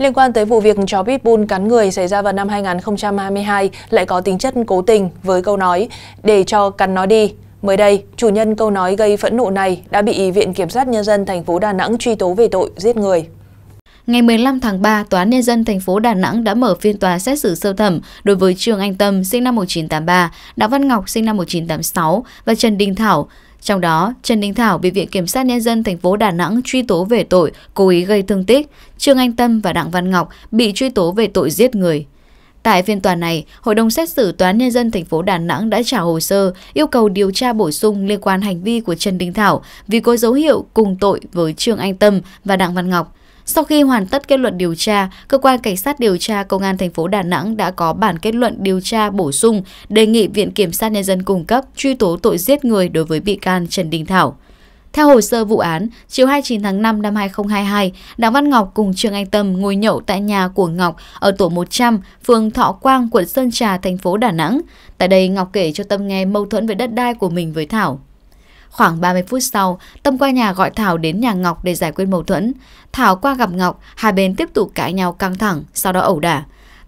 Liên quan tới vụ việc chó Pitbull cắn người xảy ra vào năm 2022 lại có tính chất cố tình với câu nói để cho cắn nó đi. Mới đây, chủ nhân câu nói gây phẫn nộ này đã bị Viện Kiểm sát Nhân dân thành phố Đà Nẵng truy tố về tội giết người. Ngày 15 tháng 3, Tòa án Nhân dân thành phố Đà Nẵng đã mở phiên tòa xét xử sơ thẩm đối với Trương Anh Tâm, sinh năm 1983, Đặng Văn Ngọc, sinh năm 1986 và Trần Đình Thảo, trong đó, Trần Đình Thảo bị Viện Kiểm sát Nhân dân thành phố Đà Nẵng truy tố về tội cố ý gây thương tích, Trương Anh Tâm và Đặng Văn Ngọc bị truy tố về tội giết người. Tại phiên tòa này, Hội đồng xét xử Tòa án Nhân dân thành phố Đà Nẵng đã trả hồ sơ yêu cầu điều tra bổ sung liên quan hành vi của Trần Đình Thảo vì có dấu hiệu cùng tội với Trương Anh Tâm và Đặng Văn Ngọc, sau khi hoàn tất kết luận điều tra, cơ quan cảnh sát điều tra công an thành phố Đà Nẵng đã có bản kết luận điều tra bổ sung, đề nghị viện kiểm sát nhân dân cung cấp truy tố tội giết người đối với bị can Trần Đình Thảo. Theo hồ sơ vụ án, chiều 29 tháng 5 năm 2022, Đặng Văn Ngọc cùng Trương Anh Tâm ngồi nhậu tại nhà của Ngọc ở tổ 100, phường Thọ Quang, quận Sơn Trà, thành phố Đà Nẵng. Tại đây, Ngọc kể cho Tâm nghe mâu thuẫn về đất đai của mình với Thảo. Khoảng 30 phút sau, Tâm qua nhà gọi Thảo đến nhà Ngọc để giải quyết mâu thuẫn. Thảo qua gặp Ngọc, hai bên tiếp tục cãi nhau căng thẳng, sau đó ẩu đả.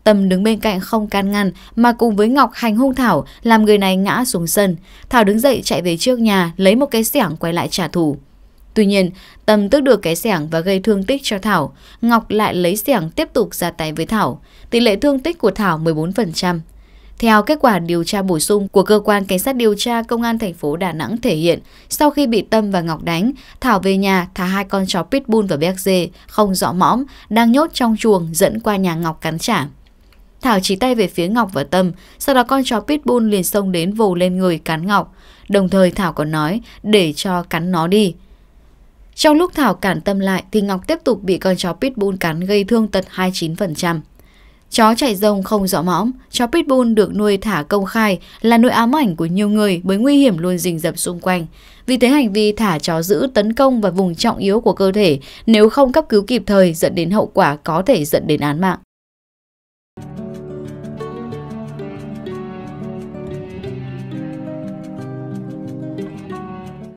Tâm đứng bên cạnh không can ngăn mà cùng với Ngọc hành hung Thảo làm người này ngã xuống sân. Thảo đứng dậy chạy về trước nhà lấy một cái xẻng quay lại trả thù. Tuy nhiên, Tâm tước được cái xẻng và gây thương tích cho Thảo. Ngọc lại lấy xẻng tiếp tục ra tay với Thảo. Tỷ lệ thương tích của Thảo 14%, theo kết quả điều tra bổ sung của cơ quan cảnh sát điều tra công an thành phố Đà Nẵng thể hiện, sau khi bị Tâm và Ngọc đánh, Thảo về nhà thả hai con chó pitbull và béc không rõ mõm, đang nhốt trong chuồng dẫn qua nhà Ngọc cắn trả. Thảo chỉ tay về phía Ngọc và Tâm, sau đó con chó pitbull liền xông đến vồ lên người cắn Ngọc. Đồng thời Thảo còn nói để cho cắn nó đi. Trong lúc Thảo cản Tâm lại thì Ngọc tiếp tục bị con chó pitbull cắn gây thương tật 29%. Chó chạy rông không rõ mõm, chó pitbull được nuôi thả công khai là nỗi ám ảnh của nhiều người với nguy hiểm luôn rình rập xung quanh. Vì thế hành vi thả chó giữ tấn công vào vùng trọng yếu của cơ thể nếu không cấp cứu kịp thời dẫn đến hậu quả có thể dẫn đến án mạng.